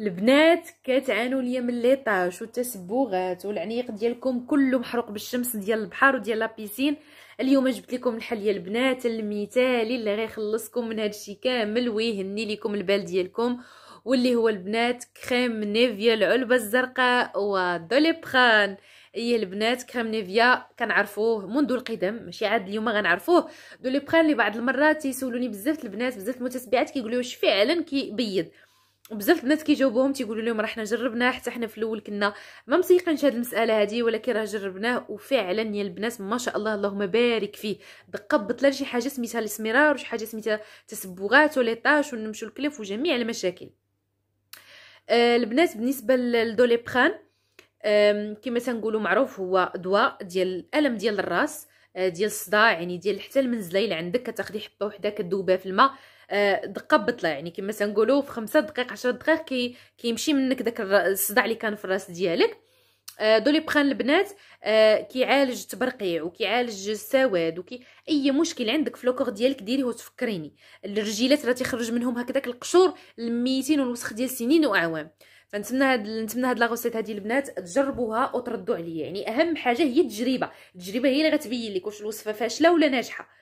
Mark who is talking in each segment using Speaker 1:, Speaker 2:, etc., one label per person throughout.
Speaker 1: البنات كتعانوا ليا من ليطاج والتسبغات والعنيق ديالكم كله محروق بالشمس ديال البحر وديال لابيسين اليوم جبت لكم الحل يا البنات المثالي اللي غيخلصكم من هذا الشيء كامل ويهني لكم البال ديالكم واللي هو البنات كريم نيفيا العلبه الزرقاء ودوليبخان هي البنات كريم نيفيا كنعرفوه منذ القدم ماشي عاد اليوم غنعرفوه دوليبخان اللي بعض المرات تيسولوني بزاف البنات بزاف المتتبعات كيقولوا واش فعلا كيبيض بزاف الناس كيجاوبوهم تيقولوا لهم راه حنا جربناه حتى حنا في الاول كنا ما مسيقينش هذه المساله هذه ولكن راه جربناه وفعلا يا البنات ما شاء الله اللهم بارك فيه بقبط لا شي حاجه سميتها الاسمرار وشي حاجه سميتها تسبغات ولا طاش ونمشوا الكلف وجميع المشاكل آه البنات بالنسبه للدوليبران كما تنقولوا معروف هو دواء ديال الالم ديال الراس آه، ديال الصداع يعني ديال حتى المنزله الا عندك كتاخدي حبه وحده كدوبها في الماء دقه بطله يعني كما تنقولوا في خمسة دقائق عشرة دقائق كي كيمشي منك داك الصداع اللي كان في الراس ديالك آه، دولي بخان البنات آه، كيعالج التبرقيع وكيعالج السواد وكي اي مشكل عندك في لوكور ديالك ديريه وتفكريني الرجيلات راه تيخرج منهم هكذاك القشور الميتين والوسخ ديال سنين واعوام فنتمنى هاد نتمنى هاد لاغوسيت هادي البنات تجربوها وتردوا عليا يعني اهم حاجه هي التجربه التجربه هي اللي غتبين لك واش الوصفه فاشله ولا ناجحه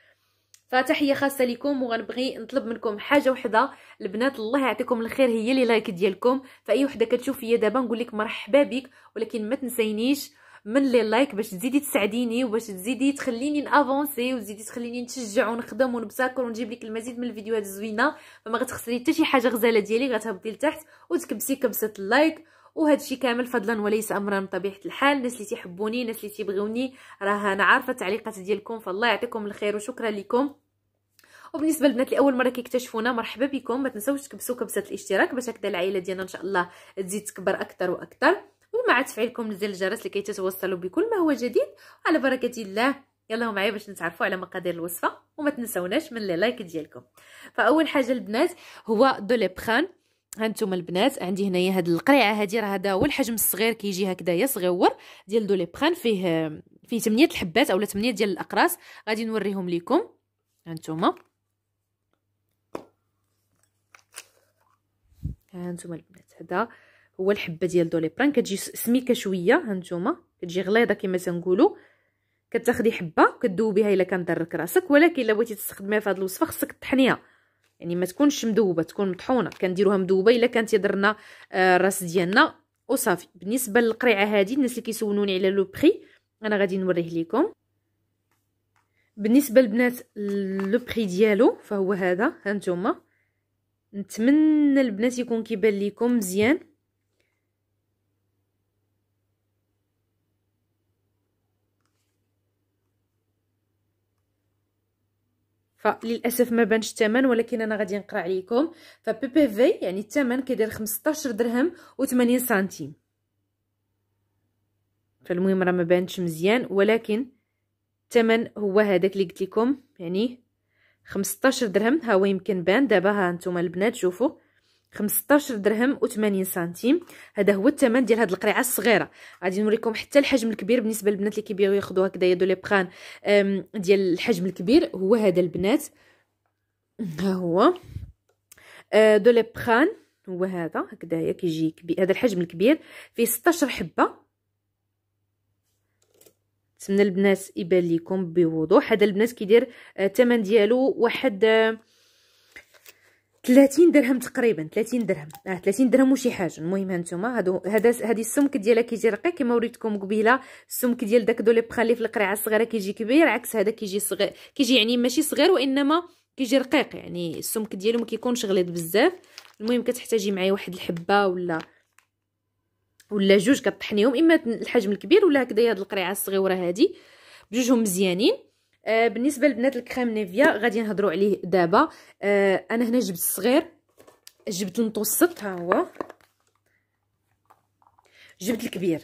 Speaker 1: فتحيه خاصه لكم وغنبغي نطلب منكم حاجه وحده البنات الله يعطيكم الخير هي لي لايك ديالكم فاي وحده كتشوف هي دابا نقول لك مرحبا بك ولكن ما تنسينيش من لي لايك باش تزيدي تسعديني وباش تزيدي تخليني نافونسي وتزيدي تخليني نشجع ونخدم ونبساكر ونجيب لك المزيد من الفيديوهات الزوينه فما غتخسري حتى شي حاجه غزاله ديالي غتهبطي لتحت وتكبسي كبسه اللايك وهذا الشيء كامل فضلا وليس امرا بطبيعه الحال الناس اللي تيحبوني الناس اللي تيبغيوني راه انا عارفه التعليقات ديالكم فالله يعطيكم الخير وشكرا لكم وبالنسبه للبنات اللي اول مره كيكتشفونا مرحبا بكم ما تنساوش تكبسوا كبسه الاشتراك باش هكذا العائله ديالنا ان شاء الله تزيد تكبر اكثر واكثر ومع تفعيلكم زر الجرس لكي تتوصلوا بكل ما هو جديد وعلى بركه الله يلا معايا باش نتعرفوا على مقادير الوصفه وما تنسوناش من لي لايك ديالكم فاول حاجه البنات هو دو لي بخان هانتوما البنات عندي هنايا هاد القريعه هادي راه هذا هو الحجم الصغير كيجي هكذايا صغيور ديال دو بخان فيه فيه 8 الحبات اولا 8 ديال الاقراص غادي نوريهم لكم هانتوما هانتوما البنات هذا هو الحبه ديال دو ليبران كتجي سميكه شويه هانتوما كتجي غليظه كما تنقولوا كتاخدي حبه كدوبيها الا كان ضرك راسك ولكن الا بغيتي تستخدميها في هذه الوصفه خصك تطحنيها يعني ما تكونش مذوبه تكون مطحونه كنديروها مذوبه الا كانت يدرنا آه، الراس ديالنا وصافي بالنسبه للقريعه هذه الناس اللي كيسولوني على لو بري انا غادي نوريه لكم بالنسبه البنات لو بري ديالو فهو هذا هانتوما نتمنى البنات يكون كيبان لكم مزيان فللاسف ما بانش الثمن ولكن انا غادي نقرا عليكم فبي بي في يعني الثمن كيدير 15 درهم و80 سنتيم فالمهم راه ما بانش مزيان ولكن الثمن هو هذاك اللي قلت لكم يعني 15 درهم ها هو يمكن بان دابا ها نتوما البنات شوفوا 15 درهم و80 سنتيم هذا هو الثمن ديال هذه القريعه الصغيره غادي نوريكم حتى الحجم الكبير بالنسبه للبنات اللي كيبغيو ياخذوا هكذايا دو لي بخان ديال الحجم الكبير هو هذا البنات ها هو أه، دو لي بخان هو هذا هكذايا كيجي كبير هذا الحجم الكبير فيه 16 حبه نتمنى البنات يبان لكم بوضوح هذا البنات كيدير الثمن أه، ديالو واحد 30 درهم تقريبا 30 درهم اه 30 درهم وشي حاجه المهم هانتوما هادو هذا هذه السمك ديالها كيجي رقيق كما وريتكم قبيله السمك ديال داك دو لي بخالي في القريعه الصغيره كيجي كبير عكس هذا كيجي صغير كيجي يعني ماشي صغير وانما كيجي رقيق يعني السمك ديالو ما كيكونش غليظ بزاف المهم كتحتاجي معايا واحد الحبه ولا ولا جوج كطحنيهم اما الحجم الكبير ولا هكذا هاد القريعه الصغيره هادي بجوجهم مزيانين آه بالنسبه لبنات الكريم نيفيا غادي نهضروا عليه دابا آه انا هنا جبت الصغير جبت المتوسط ها هو جبت الكبير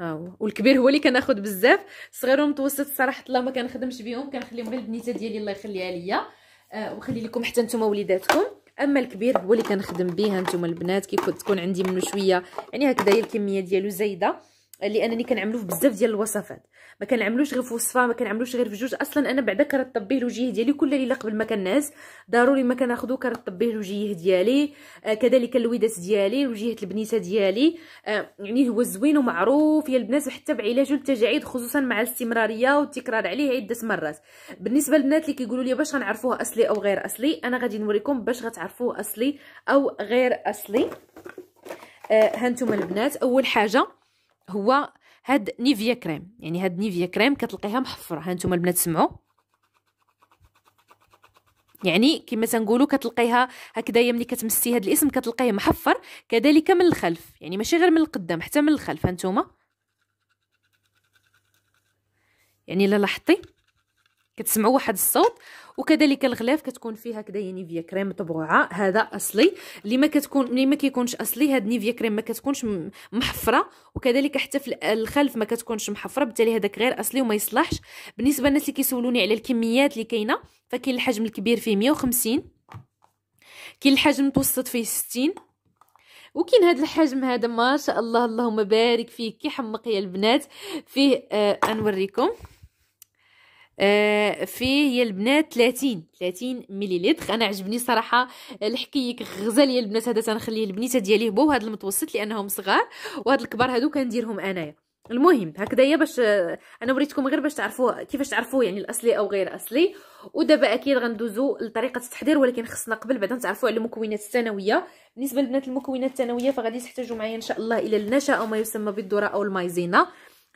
Speaker 1: ها هو والكبير هو اللي كناخذ بزاف الصغير والمتوسط صراحه الله ما كنخدمش بهم كنخليهم غير البنيته ديالي الله يخليها ليا آه وخلي لكم حتى نتوما وليداتكم اما الكبير هو اللي كنخدم به ها نتوما البنات كي تكون عندي منه شويه يعني هكذا هي الكميه ديالو زايده لانني كنعملو في بزاف ديال الوصفات ما كنعملوش غير في وصفه ما كنعملوش غير في جوج اصلا انا بعدا كرطب به الوجيه ديالي كل ليله قبل ما كنعس ضروري ما كناخذو كرطب به الوجيه ديالي آه كذلك الودات ديالي وجهه البنيته ديالي آه يعني هو زوين ومعروف يا البنات حتى بعلاج التجاعيد خصوصا مع الاستمراريه والتكرار عليه عده مرات بالنسبه للبنات اللي كيقولوا لي باش غنعرفوه اصلي او غير اصلي انا غادي نوريكم باش غتعرفوه اصلي او غير اصلي آه هانتوما البنات اول حاجه هو هاد نيفيا كريم يعني هاد نيفيا كريم كتلقيها محفره ها نتوما البنات سمعوا يعني كما تنقولوا كتلقيها هكذايا ملي كتمسي هاد الاسم كتلقيه محفر كذلك من الخلف يعني ماشي غير من القدام حتى من الخلف ها نتوما يعني الا لاحظتي كتسمعوا واحد الصوت وكذلك الغلاف كتكون فيها كدا هي نيفيا كريم مطبوعه هذا اصلي اللي ما كتكون اللي ما كيكونش اصلي هاد نيفيا كريم ما كتكونش محفره وكذلك حتى في الخلف ما كتكونش محفره بالتالي هذاك غير اصلي وما يصلحش بالنسبه للناس اللي كيسولوني على الكميات اللي كاينه فكاين الحجم الكبير فيه 150 كاين الحجم المتوسط فيه 60 وكاين هذا الحجم هذا ما شاء الله اللهم بارك فيه كيحمق يا البنات فيه آه انوريكم آه، فيه يا البنات 30 30 مليلتر انا عجبني صراحه الحكيك غزال يا البنات هذا تنخليه البنيته ديالي هو هذا المتوسط لانهم صغار وهاد الكبار هادو كنديرهم انايا المهم هكذايا باش آه، انا وريتكم غير باش تعرفوا كيفاش تعرفوا يعني الاصلي او غير اصلي ودابا اكيد غندوزو لطريقه التحضير ولكن خصنا قبل بعدا نتعرفوا على المكونات الثانويه بالنسبه للبنات المكونات الثانويه فغادي تحتاجوا معايا ان شاء الله الى النشا او ما يسمى بالذره او المايزينا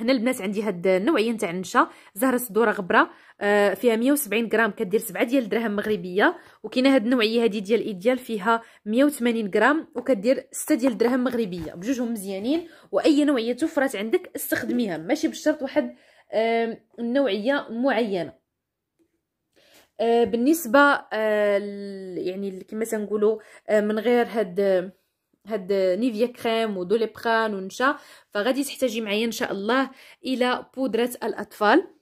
Speaker 1: هنا البنات عندي هاد النوعيه نتاع النشا زهره صدوره غبره آه، فيها 170 غرام كدير 7 ديال الدراهم مغربيه وكاينه هاد النوعيه هادي ديال ايديال فيها 180 غرام وكدير 6 ديال الدراهم مغربيه بجوجهم مزيانين واي نوعيه توفرات عندك استخدميها ماشي بالشرط واحد النوعيه معينه آه، بالنسبه آه، يعني كما تنقولوا من غير هاد هاد نيفيا كريم ودوليبران ونشا فغادي تحتاجي معايا ان شاء الله الى بودره الاطفال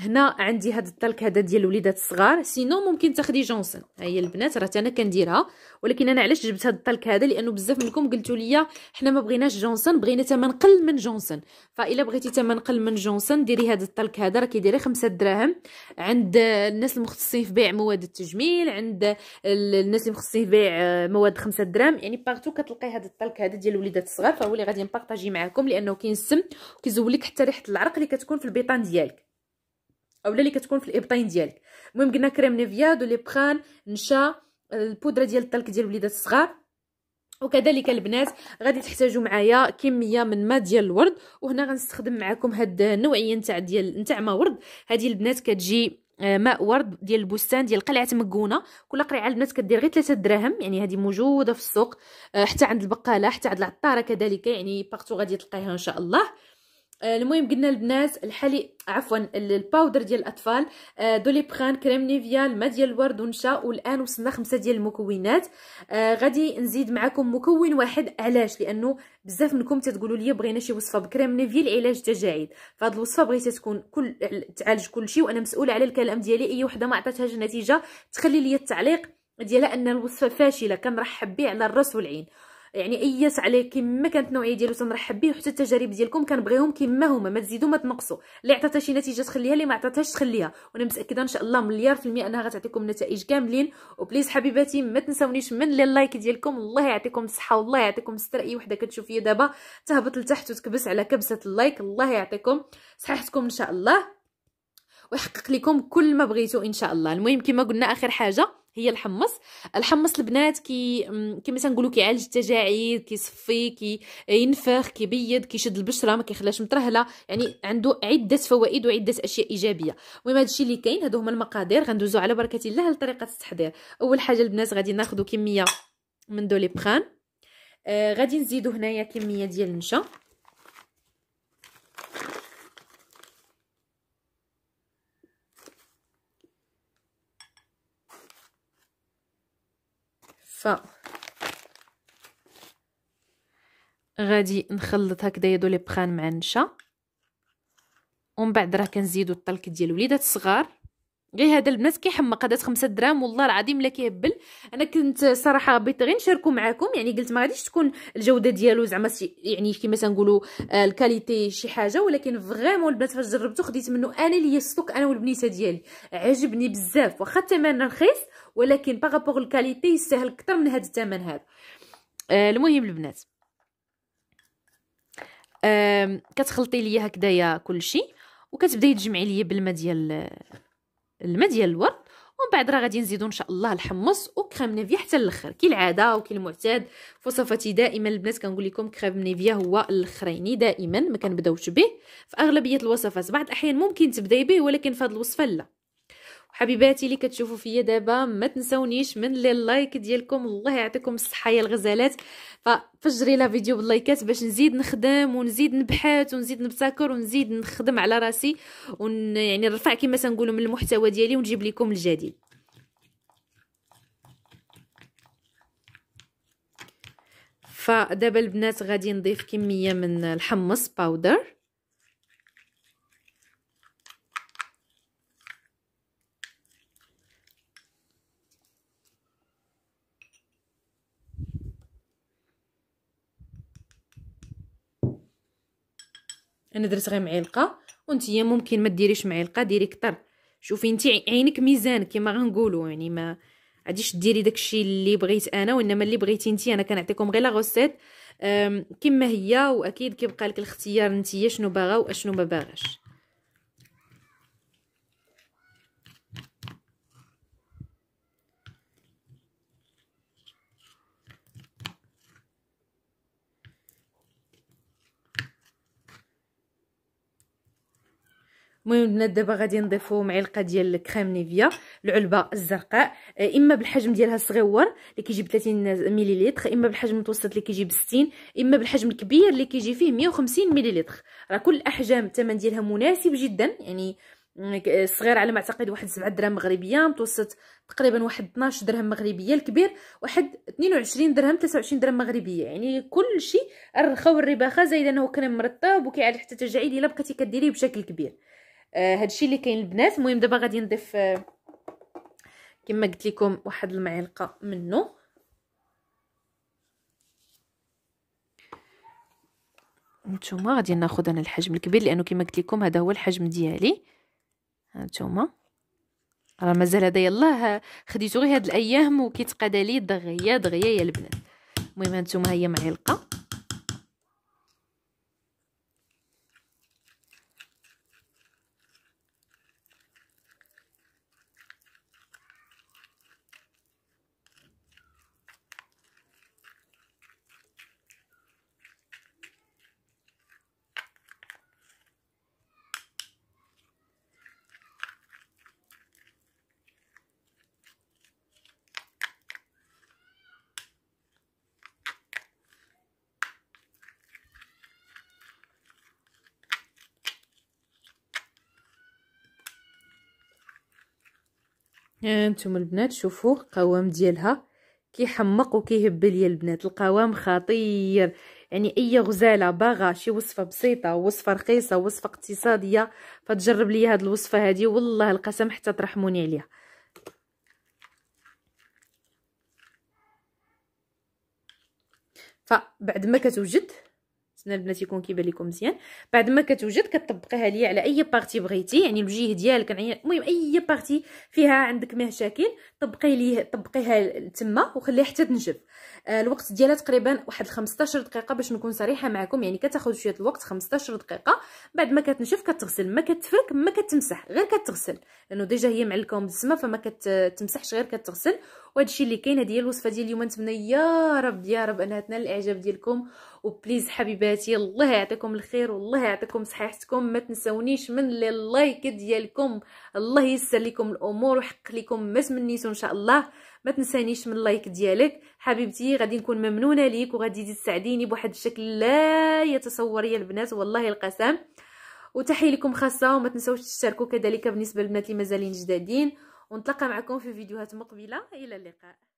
Speaker 1: هنا عندي هاد الطلك هذا ديال الوليدات الصغار سينو ممكن تاخدي جونسون ها هي البنات راه انا كنديرها ولكن انا علاش جبت هاد الطلك هذا لانه بزاف منكم قلتوا لي حنا ما بغيناش جونسون بغينا ثمن قل من جونسون فالا بغيتي ثمن قل من جونسون ديري هاد الطلك هذا راه كيديري 5 دراهم عند الناس المختصين في بيع مواد التجميل عند الناس اللي مختصين في بيع مواد 5 دراهم يعني بارتو كتلقاي هاد الطلك هذا ديال الوليدات الصغار فهو اللي غادي نبارطاجي معكم لانه كينسم وكيزول لك حتى ريحه العرق اللي كتكون في البيطان ديالك اولا اللي كتكون في الابطين ديالك المهم قلنا كريم نيفياد وليبخان نشا البودره ديال الطلك ديال الوليدات الصغار وكذلك البنات غادي تحتاجوا معايا كميه من ماء ديال الورد وهنا غنستخدم معكم هاد النوعيه نتاع ديال نتاع ماء ورد هذه البنات كتجي آه، ماء ورد ديال البستان ديال قلعه مكونه كل قريعه البنات كدير غير 3 دراهم يعني هذه موجوده في السوق آه، حتى عند البقاله حتى عند العطاره كذلك يعني باغتو غادي تلقايها ان شاء الله آه، المهم قلنا البنات الحلي عفوا الباودر ديال الاطفال آه، بخان كريم نيفيا الماء ديال الورد ونشا والان وصلنا خمسه ديال المكونات آه، غادي نزيد معكم مكون واحد علاش لانه بزاف منكم تتقولوا لي بغينا شي وصفه بكريم نيفيا لعلاج التجاعيد فهاد الوصفه بغيتها تكون كل تعالج كل شيء وانا مسؤوله على الكلام ديالي اي وحده ما عطاتهاش نتيجه تخلي لي التعليق ديالها ان الوصفه فاشله كنرحب به على الراس والعين يعني اياس عليه كما كانت النوعيه ديالو تنرحب به وحتى التجارب ديالكم كنبغيهم كما هما ما تزيدوا ما تنقصوا اللي عطاتها شي نتيجه تخليها اللي ما عطاتهاش تخليها وانا متاكده ان شاء الله مليار في المئه انها غتعطيكم نتائج كاملين وبليز حبيباتي ما تنساونيش من لي لايك ديالكم الله يعطيكم الصحه والله يعطيكم الستر اي وحده كتشوف فيا دابا تهبط لتحت وتكبس على كبسه اللايك الله يعطيكم صحتكم ان شاء الله ويحقق لكم كل ما بغيتو ان شاء الله المهم كما قلنا اخر حاجه هي الحمص الحمص البنات كي كما تنقولوا كيعالج التجاعيد كيصفي كي ينفخ كيبيض كيشد البشره ما كيخليهاش مترهله يعني عنده عده فوائد وعده اشياء ايجابيه المهم هادشي اللي كاين هادو هما المقادير غندوزو على بركه الله لطريقه التحضير اول حاجه البنات غادي ناخذ كميه من بخان آه غادي نزيدو هنايا كميه ديال النشا ف غادي نخلط هكذا يدو لي بخان مع النشا ومن بعد راه كنزيدو الطلك ديال الوليدات الصغار غير هذا البنات كيحمق هذا 5 دراهم والله العظيم لا كيهبل انا كنت صراحه بغيت غير نشاركو معكم يعني قلت ما غاديش تكون الجوده ديالو زعما يعني كما تنقولوا آه، الكاليتي شي حاجه ولكن فريمون البنات فاش جربته خديت منه انا ليا ستوك انا والبنيته ديالي عجبني بزاف واخا الثمن رخيص ولكن باغابوغ الكاليتي يستاهل اكثر من هذا الثمن هذا آه المهم البنات آه كتخلطي ليا هكذايا كلشي وكتبداي تجمعي ليا بالماء ديال الماء ديال الورد ومن بعد راه غادي نزيدو ان شاء الله الحمص وكريم نيفيا حتى الاخر كالعاده وكالمعتاد في وصفاتي دائما البنات كنقول لكم كريم نيفيا هو الاخريني دائما ما كنبداوش به في اغلبيه الوصفات بعض الاحيان ممكن تبداي به ولكن في هذه الوصفه لا حبيباتي اللي كتشوفوا فيا دابا ما تنسونيش من لي لايك ديالكم الله يعطيكم الصحه يا الغزالات ففجري لا فيديو باللايكات باش نزيد نخدم ونزيد نبحث ونزيد نبتكر ونزيد نخدم على راسي ون يعني نرفع كما تنقولوا من المحتوى ديالي ونجيب لكم الجديد فدابا البنات غادي نضيف كميه من الحمص باودر انا درت غير معلقه وانتيا ممكن ما ديريش معلقه ديري كتر شوفي انت عينك ميزان كما غنقولوا يعني ما غاديش ديري داكشي اللي بغيت انا وانما اللي بغيتي انت انا كنعطيكم غير لا غوسيت كما هي واكيد كيبقى لك الاختيار انت شنو باغا واشنو ما باغاش المهم البنات دابا غادي نضيفو معلقه ديال الكريم نيفيا العلبه الزرقاء آه، اما بالحجم ديالها الصغيور اللي كيجي ب 30 مليلتر اما بالحجم المتوسط اللي كيجي ب 60 اما بالحجم الكبير اللي كيجي فيه 150 مليلتر راه كل الاحجام الثمن ديالها مناسب جدا يعني آه، صغير على ما اعتقد واحد 7 درهم مغربيه متوسط تقريبا واحد 12 درهم مغربيه الكبير واحد 22 درهم 23 درهم مغربيه يعني كل شيء الرخا والرباخه زائد انه كريم مرطب وكيعالج حتى التجاعيد الا بقيتي كديريه بشكل كبير آه هادشي اللي كاين البنات المهم دابا غادي نضيف آه كما قلت لكم واحد المعلقه منه نتوما غادي ناخذ انا الحجم الكبير لانه كما قلت لكم هذا هو الحجم ديالي هانتوما راه مازال هذا يلاه خديتو غير هاد الايام وكيتقادى لي دغيا دغيا يا البنات المهم هانتوما هي معلقه هانتوما آه، البنات شوفوا القوام ديالها كيحمق وكيهبل يا البنات القوام خطير يعني اي غزاله باغا شي وصفه بسيطه وصفه رخيصه وصفه اقتصاديه فتجرب لي هاد الوصفه هادي والله القسم حتى ترحموني عليها فبعد ما كتوجد تسنى البنات يكون كيبان لكم مزيان بعد ما كتوجد كطبقيها ليا على اي بارتي بغيتي يعني الوجه ديالك المهم اي بارتي فيها عندك مشاكل طبقي ليه طبقيها تما وخليها حتى تنشف آه، الوقت ديالها تقريبا واحد 15 دقيقه باش نكون صريحه معكم يعني كتاخذ شويه الوقت 15 دقيقه بعد ما كتنشف كتغسل ما كتفرك ما كتمسح غير كتغسل لانه ديجا هي معلكه ومدسمه فما كتمسحش غير كتغسل وهادشي اللي كاينه ديال الوصفه ديال اليوم نتمنى يا رب يا رب انها تنال الاعجاب ديالكم وبليز حبيباتي الله يعطيكم الخير والله يعطيكم صحيحتكم ما تنسونيش من لي لايك ديالكم الله يسر لكم الامور وحق لكم ما تمنيتو ان شاء الله ما تنسانيش من اللايك ديالك حبيبتي غادي نكون ممنونه ليك وغادي تساعديني بواحد الشكل لا يتصور يا البنات والله القسم وتحيه لكم خاصه وما تنساوش تشتركوا كذلك بالنسبه للبنات اللي مازالين جدادين ونتلاقى معكم في فيديوهات مقبله الى اللقاء